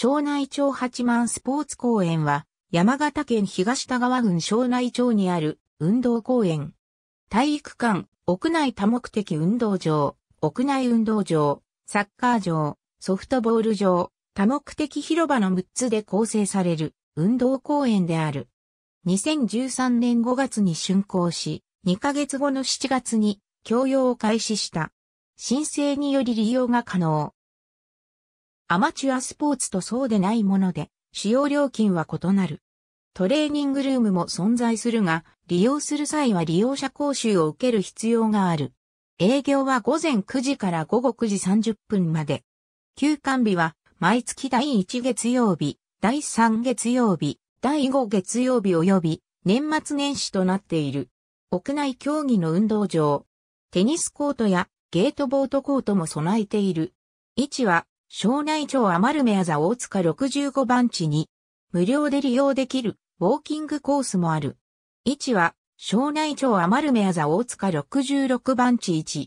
庄内町八幡スポーツ公園は、山形県東田川郡庄内町にある運動公園。体育館、屋内多目的運動場、屋内運動場、サッカー場、ソフトボール場、多目的広場の6つで構成される運動公園である。2013年5月に竣工し、2ヶ月後の7月に共用を開始した。申請により利用が可能。アマチュアスポーツとそうでないもので、使用料金は異なる。トレーニングルームも存在するが、利用する際は利用者講習を受ける必要がある。営業は午前9時から午後9時30分まで。休館日は毎月第1月曜日、第3月曜日、第5月曜日及び年末年始となっている。屋内競技の運動場、テニスコートやゲートボートコートも備えている。位置は庄内町アマルメアザ大塚65番地に、無料で利用できるウォーキングコースもある。位置は、庄内町アマルメアザ大塚66番地1。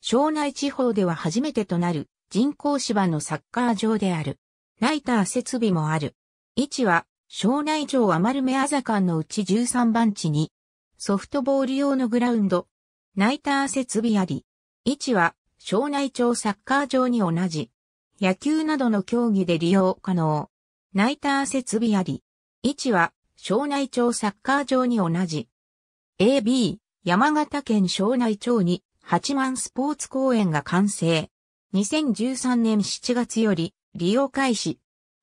庄内地方では初めてとなる人工芝のサッカー場である。ライター設備もある。位置は、庄内町アマルメアザ間のうち13番地に、ソフトボール用のグラウンド、ナイター設備あり。位置は、庄内町サッカー場に同じ。野球などの競技で利用可能。ナイター設備あり。位置は、庄内町サッカー場に同じ。AB、山形県庄内町に、八幡スポーツ公園が完成。2013年7月より、利用開始。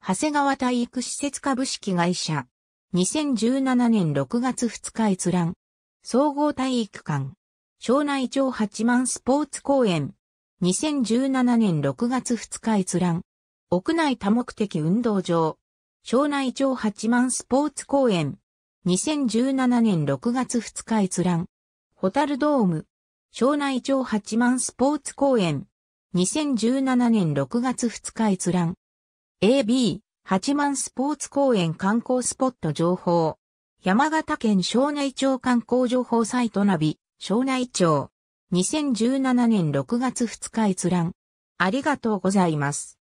長谷川体育施設株式会社。2017年6月2日閲覧。総合体育館。庄内町八幡スポーツ公園。2017年6月2日閲覧。屋内多目的運動場。庄内町八幡スポーツ公園。2017年6月2日閲覧。ホタルドーム。庄内町八幡スポーツ公園。2017年6月2日閲覧。AB、八幡スポーツ公園観光スポット情報。山形県庄内町観光情報サイトナビ、庄内町。2017年6月2日閲覧。ありがとうございます。